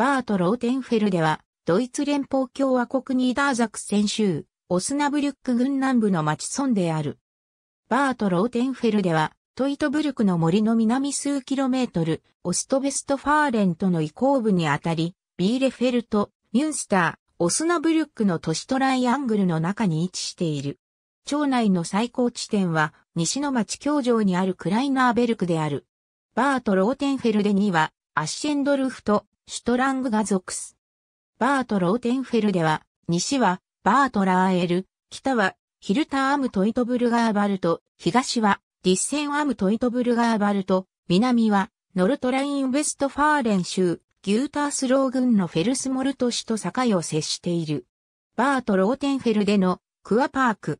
バート・ローテンフェルデは、ドイツ連邦共和国ニーダーザクセン州、オスナブリュック軍南部の町村である。バート・ローテンフェルデは、トイトブルクの森の南数キロメートル、オストベストファーレントの移行部にあたり、ビーレフェルト、ミュンスター、オスナブリュックの都市トライアングルの中に位置している。町内の最高地点は、西の町教場にあるクライナーベルクである。バート・ローテンフェルデには、アッシェンドルフとシュトラングが属す。バート・ローテンフェルでは、西はバート・ラーエル、北はヒルター・アム・トイトブルガーバルト、東はディッセン・アム・トイトブルガーバルト、南はノルトライン・ウェストファーレン州、ギュータースロー郡のフェルスモルト市と境を接している。バート・ローテンフェルでのクアパーク。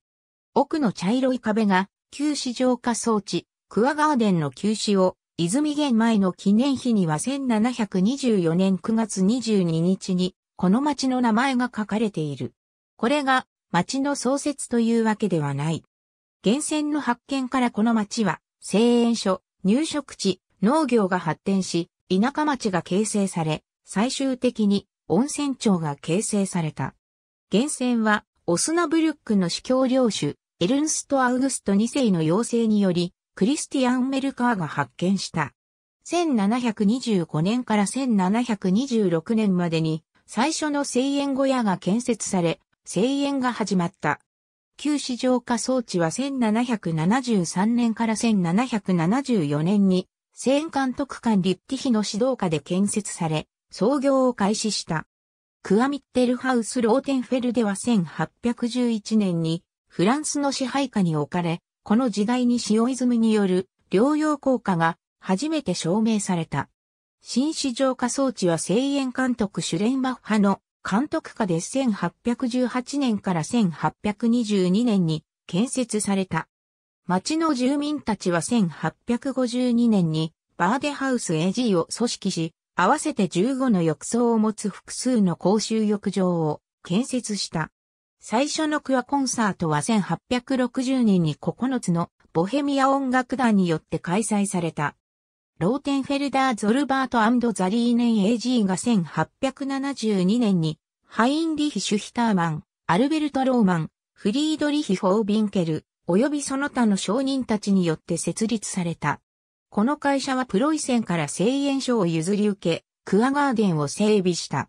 奥の茶色い壁が旧市場化装置、クアガーデンの休止を泉玄前の記念碑には1724年9月22日に、この町の名前が書かれている。これが、町の創設というわけではない。源泉の発見からこの町は、製塩所、入植地、農業が発展し、田舎町が形成され、最終的に温泉町が形成された。源泉は、オスナブルックの司教領主、エルンスト・アウグスト2世の要請により、クリスティアン・メルカーが発見した。1725年から1726年までに最初の製塩小屋が建設され、製塩が始まった。旧市場化装置は1773年から1774年に、製塩監督官リッティヒの指導下で建設され、創業を開始した。クアミッテルハウス・ローテンフェルでは1811年に、フランスの支配下に置かれ、この時代に塩泉による療養効果が初めて証明された。新市場化装置は声援監督シュレンバッハの監督下で1818年から1822年に建設された。町の住民たちは1852年にバーデハウス AG を組織し、合わせて15の浴槽を持つ複数の公衆浴場を建設した。最初のクアコンサートは1860年に9つのボヘミア音楽団によって開催された。ローテンフェルダー・ゾルバートザリーネン AG が1872年に、ハインリヒ・シュヒターマン、アルベルト・ローマン、フリードリヒ・ホービンケル、及びその他の商人たちによって設立された。この会社はプロイセンから製塩所を譲り受け、クアガーデンを整備した。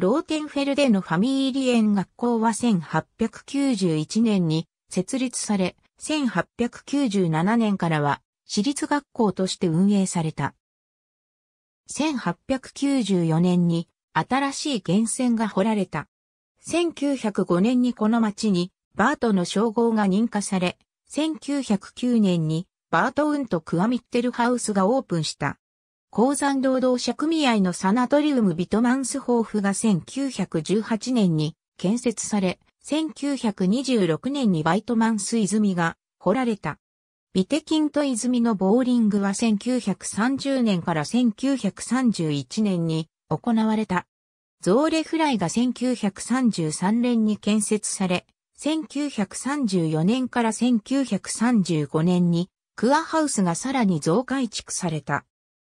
ローテンフェルデのファミーリエン学校は1891年に設立され、1897年からは私立学校として運営された。1894年に新しい源泉が掘られた。1905年にこの町にバートの称号が認可され、1909年にバートウンとクアミッテルハウスがオープンした。鉱山労働者組合のサナトリウムビトマンスホーフが1918年に建設され、1926年にバイトマンス泉が掘られた。ビテキンと泉のボーリングは1930年から1931年に行われた。ゾーレフライが1933年に建設され、1934年から1935年にクアハウスがさらに増改築された。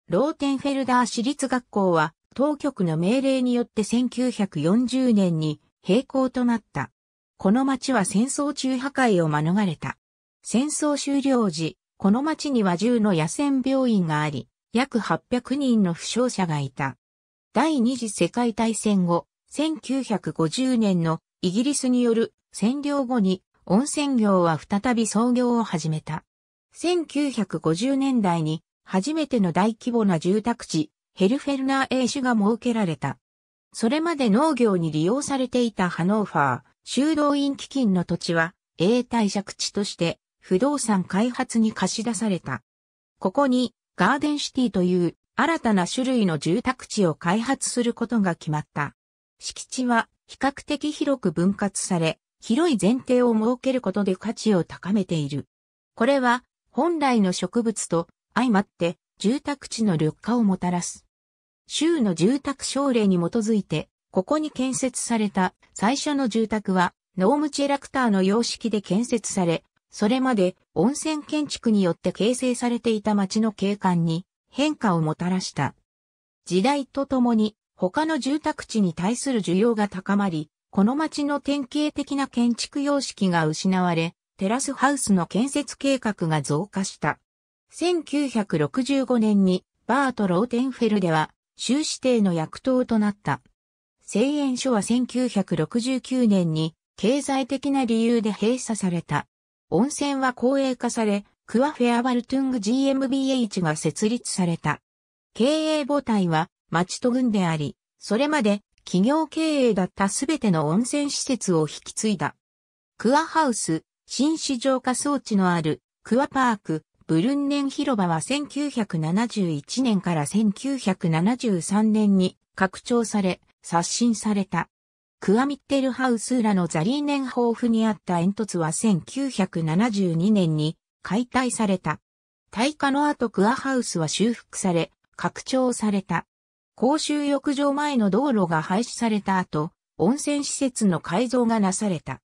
ローテンフェルダー私立学校は当局の命令によって1940年に閉校となった。この町は戦争中破壊を免れた。戦争終了時、この町には10の野戦病院があり、約800人の負傷者がいた。第二次世界大戦後、1950年のイギリスによる占領後に温泉業は再び創業を始めた。1950年代に初めての大規模な住宅地、ヘルフェルナー A 種が設けられた。それまで農業に利用されていたハノーファー、修道院基金の土地は、永代借地として不動産開発に貸し出された。ここにガーデンシティという新たな種類の住宅地を開発することが決まった。敷地は比較的広く分割され、広い前提を設けることで価値を高めている。これは本来の植物と相まって、住宅地の緑化をもたらす。州の住宅省令に基づいて、ここに建設された最初の住宅は、ノームチェラクターの様式で建設され、それまで温泉建築によって形成されていた町の景観に変化をもたらした。時代とともに他の住宅地に対する需要が高まり、この町の典型的な建築様式が失われ、テラスハウスの建設計画が増加した。1965年にバート・ローテンフェルでは州指定の役頭となった。製塩所は1969年に経済的な理由で閉鎖された。温泉は公営化され、クワフェアバルトゥング GmbH が設立された。経営母体は町と軍であり、それまで企業経営だったすべての温泉施設を引き継いだ。クアハウス、新市場化装置のあるクアパーク、ブルンネン広場は1971年から1973年に拡張され、刷新された。クアミッテルハウス裏のザリーネン豊富にあった煙突は1972年に解体された。大火の後クアハウスは修復され、拡張された。公衆浴場前の道路が廃止された後、温泉施設の改造がなされた。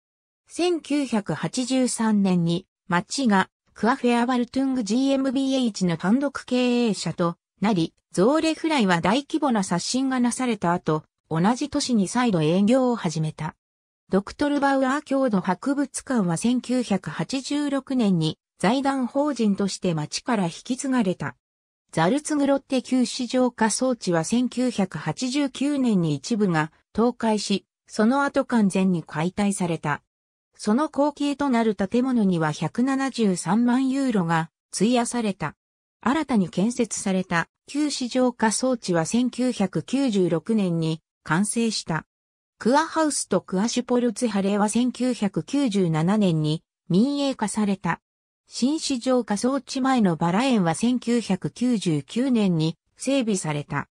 1983年に町がクアフェア・ワルトゥング GmbH の単独経営者となり、ゾーレフライは大規模な刷新がなされた後、同じ年に再度営業を始めた。ドクトルバウアー郷土博物館は1986年に財団法人として町から引き継がれた。ザルツグロッテ旧市場化装置は1989年に一部が倒壊し、その後完全に解体された。その後継となる建物には173万ユーロが費やされた。新たに建設された旧市場化装置は1996年に完成した。クアハウスとクアシュポルツハレーは1997年に民営化された。新市場化装置前のバラ園は1999年に整備された。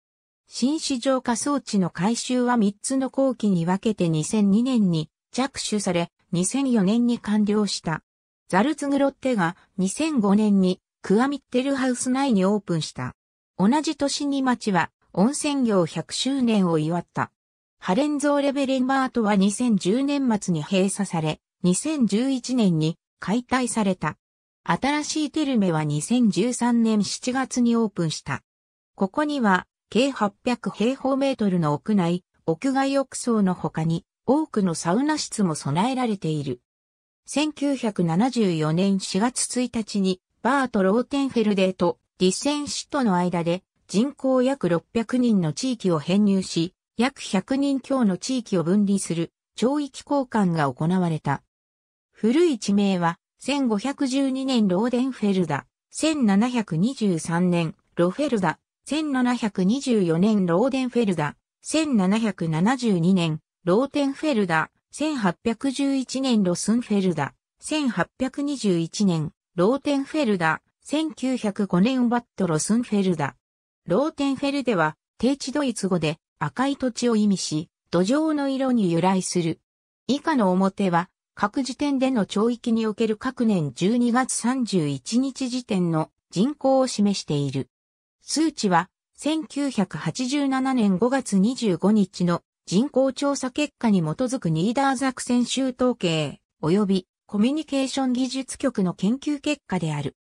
新市場化装置の改修は3つの後期に分けて2002年に着手され、2004年に完了した。ザルツグロッテが2005年にクアミッテルハウス内にオープンした。同じ年に町は温泉業100周年を祝った。ハレンゾーレベレンバートは2010年末に閉鎖され、2011年に解体された。新しいテルメは2013年7月にオープンした。ここには、計800平方メートルの屋内、屋外浴槽の他に、多くのサウナ室も備えられている。1974年4月1日にバート・ローテンフェルデーとディッセンシットの間で人口約600人の地域を編入し、約100人強の地域を分離する町域交換が行われた。古い地名は1512年ローデンフェルダ、1723年ロフェルダ、1724年ローデンフェルダ、1772年ローテンフェルダ、1811年ロスンフェルダ、1821年、ローテンフェルダ、1905年バットロスンフェルダ。ローテンフェルデは、低地ドイツ語で赤い土地を意味し、土壌の色に由来する。以下の表は、各時点での町域における各年12月31日時点の人口を示している。数値は、1987年5月25日の人口調査結果に基づくニーダーザクセン統計、及びコミュニケーション技術局の研究結果である。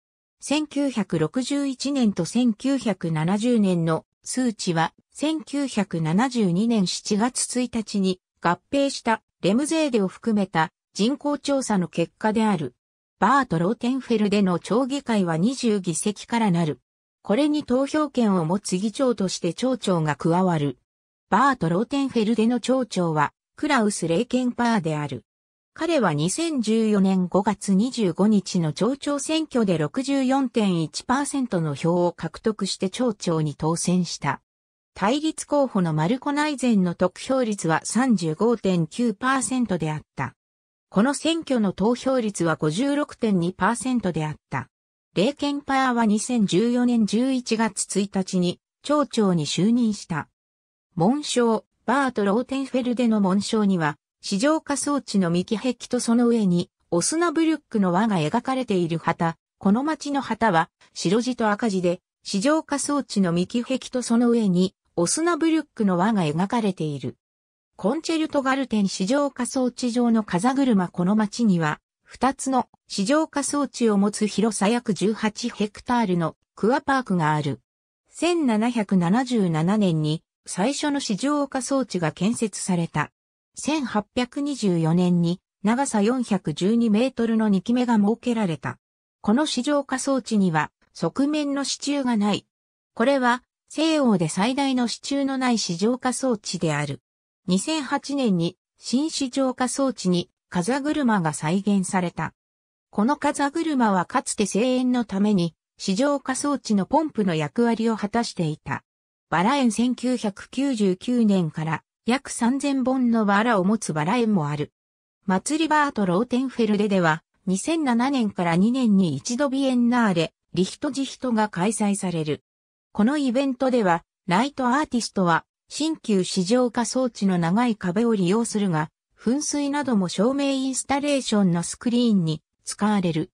1961年と1970年の数値は1972年7月1日に合併したレムゼーデを含めた人口調査の結果である。バート・ローテンフェルでの町議会は20議席からなる。これに投票権を持つ議長として町長が加わる。バート・ローテンフェルデの町長は、クラウス・レイケンパーである。彼は2014年5月25日の町長選挙で64.1%の票を獲得して町長に当選した。対立候補のマルコナイゼンの得票率は35.9%であった。この選挙の投票率は56.2%であった。レイケンパーは2014年11月1日に町長に就任した。紋章、バート・ローテンフェルデの紋章には、市場化装置の幹壁とその上に、オスナブルックの輪が描かれている旗。この町の旗は、白地と赤地で、市場化装置の幹壁とその上に、オスナブルックの輪が描かれている。コンチェルトガルテン市場化装置上の風車この町には、二つの市場化装置を持つ広さ約18ヘクタールのクアパークがある。1777年に最初の市場化装置が建設された。1824年に長さ412メートルの2期目が設けられた。この市場化装置には側面の支柱がない。これは西欧で最大の支柱のない市場化装置である。2008年に新市場化装置に風車が再現された。この風車はかつて声援のために市場化装置のポンプの役割を果たしていた。バラ園1999年から約3000本のバラを持つバラ園もある。祭りバート・ローテンフェルデでは2007年から2年に一度ビエンナーレ、リヒトジヒトが開催される。このイベントでは、ライトアーティストは、新旧市場化装置の長い壁を利用するが、噴水なども照明インスタレーションのスクリーンに使われる。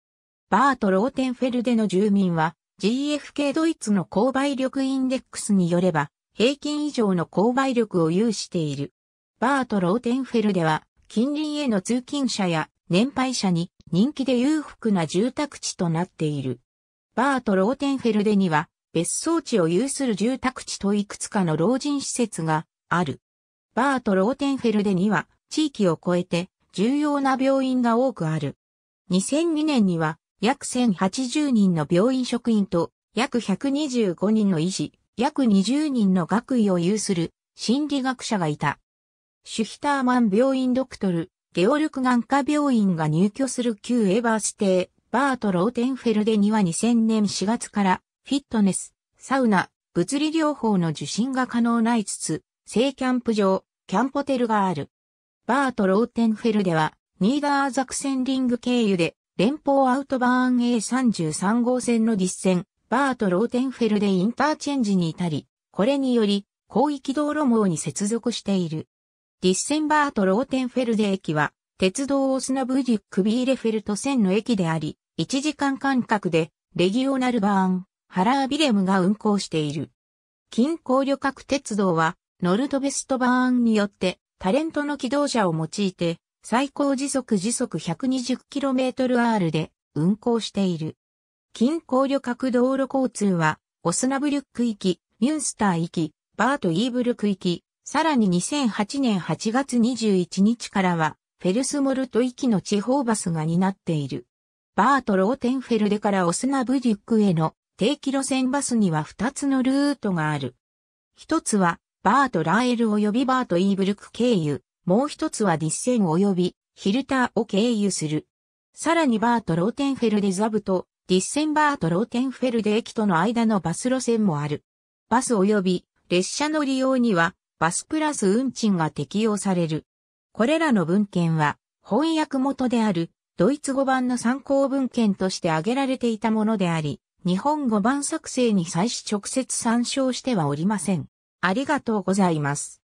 バート・ローテンフェルデの住民は、GFK ドイツの購買力インデックスによれば、平均以上の購買力を有している。バート・ローテンフェルでは、近隣への通勤者や年配者に人気で裕福な住宅地となっている。バート・ローテンフェルデには、別荘地を有する住宅地といくつかの老人施設がある。バート・ローテンフェルデには、地域を超えて重要な病院が多くある。2002年には、約1080人の病院職員と約125人の医師、約20人の学位を有する心理学者がいた。シュヒターマン病院ドクトル、ゲオルク眼科病院が入居する旧エバーステー、バート・ローテンフェルデには2000年4月からフィットネス、サウナ、物理療法の受診が可能ないつつ、性キャンプ場、キャンポテルがある。バート・ローテンフェルデは、ニーダーザクセンリング経由で連邦アウトバーン A33 号線の実線、バート・ローテンフェルでインターチェンジに至り、これにより、広域道路網に接続している。実線バート・ローテンフェルデ駅は、鉄道オスナブリュック・ビーレフェルト線の駅であり、1時間間隔で、レギオナルバーン、ハラービレムが運行している。近郊旅客鉄道は、ノルトベストバーンによって、タレントの機動車を用いて、最高時速時速 120km/h で運行している。近郊旅客道路交通は、オスナブリュック行き、ミュンスター行き、バート・イーブルク行き、さらに2008年8月21日からは、フェルスモルト行きの地方バスが担っている。バート・ローテンフェルデからオスナブリュックへの定期路線バスには2つのルートがある。一つは、バート・ラーエル及びバート・イーブルク経由、もう一つはディッセン及びヒルターを経由する。さらにバート・ローテンフェルデザブとディッセンバート・ローテンフェルデ駅との間のバス路線もある。バス及び列車の利用にはバスプラス運賃が適用される。これらの文献は翻訳元であるドイツ語版の参考文献として挙げられていたものであり、日本語版作成に際し直接参照してはおりません。ありがとうございます。